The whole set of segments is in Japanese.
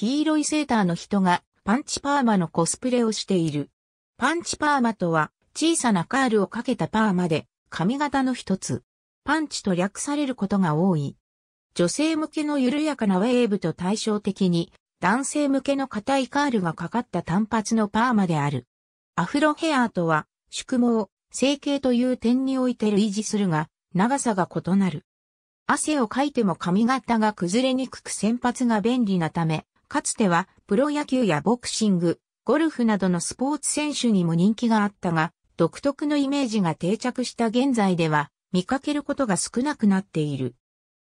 黄色いセーターの人がパンチパーマのコスプレをしている。パンチパーマとは小さなカールをかけたパーマで髪型の一つ。パンチと略されることが多い。女性向けの緩やかなウェーブと対照的に男性向けの硬いカールがかかった単発のパーマである。アフロヘアーとは宿毛、整形という点において類似するが長さが異なる。汗をかいても髪型が崩れにくく先発が便利なため、かつてはプロ野球やボクシング、ゴルフなどのスポーツ選手にも人気があったが、独特のイメージが定着した現在では見かけることが少なくなっている。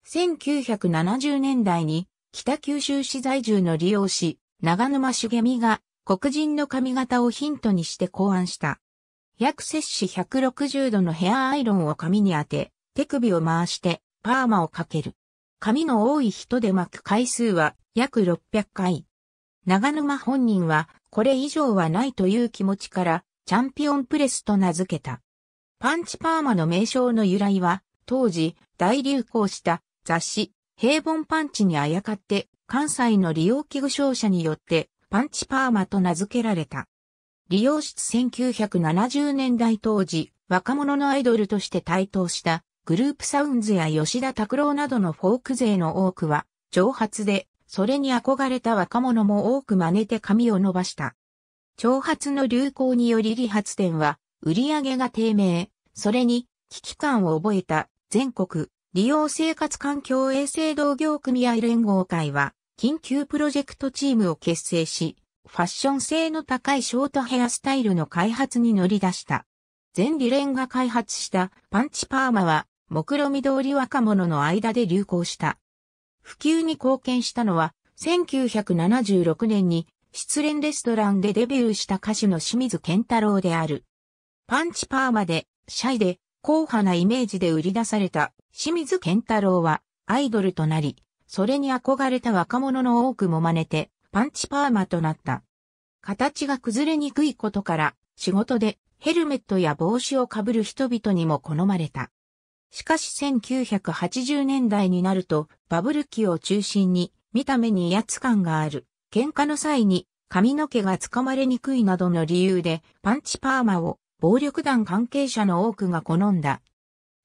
1970年代に北九州市在住の利用し、長沼茂美が黒人の髪型をヒントにして考案した。約摂氏160度のヘアアイロンを髪に当て、手首を回してパーマをかける。髪の多い人で巻く回数は約600回。長沼本人は、これ以上はないという気持ちから、チャンピオンプレスと名付けた。パンチパーマの名称の由来は、当時、大流行した雑誌、平凡パンチにあやかって、関西の利用器具商社によって、パンチパーマと名付けられた。利用室1970年代当時、若者のアイドルとして台頭した、グループサウンズや吉田拓郎などのフォーク勢の多くは、蒸発でそれに憧れた若者も多く真似て髪を伸ばした。長髪の流行により理髪店は売り上げが低迷、それに危機感を覚えた全国利用生活環境衛生同業組合連合会は緊急プロジェクトチームを結成し、ファッション性の高いショートヘアスタイルの開発に乗り出した。全理連が開発したパンチパーマは目論見通り若者の間で流行した。普及に貢献したのは、1976年に失恋レストランでデビューした歌手の清水健太郎である。パンチパーマで、シャイで、硬派なイメージで売り出された清水健太郎はアイドルとなり、それに憧れた若者の多くも真似て、パンチパーマとなった。形が崩れにくいことから、仕事でヘルメットや帽子をかぶる人々にも好まれた。しかし1980年代になるとバブル期を中心に見た目に威圧感がある。喧嘩の際に髪の毛がつかまれにくいなどの理由でパンチパーマを暴力団関係者の多くが好んだ。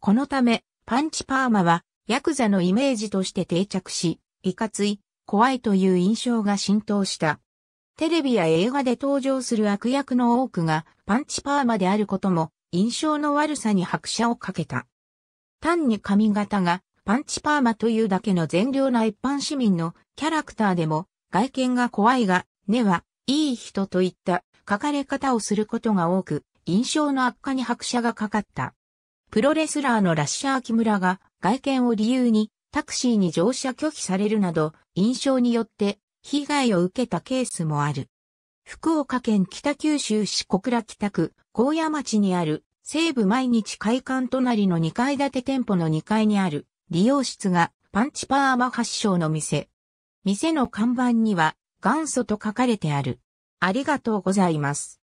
このためパンチパーマはヤクザのイメージとして定着し、いかつい、怖いという印象が浸透した。テレビや映画で登場する悪役の多くがパンチパーマであることも印象の悪さに拍車をかけた。単に髪型がパンチパーマというだけの善良な一般市民のキャラクターでも外見が怖いが、根はいい人といった書かれ方をすることが多く、印象の悪化に拍車がかかった。プロレスラーのラッシャー木村が外見を理由にタクシーに乗車拒否されるなど印象によって被害を受けたケースもある。福岡県北九州市小倉北区高野町にある西武毎日会館隣の2階建て店舗の2階にある利用室がパンチパーマ発祥の店。店の看板には元祖と書かれてある。ありがとうございます。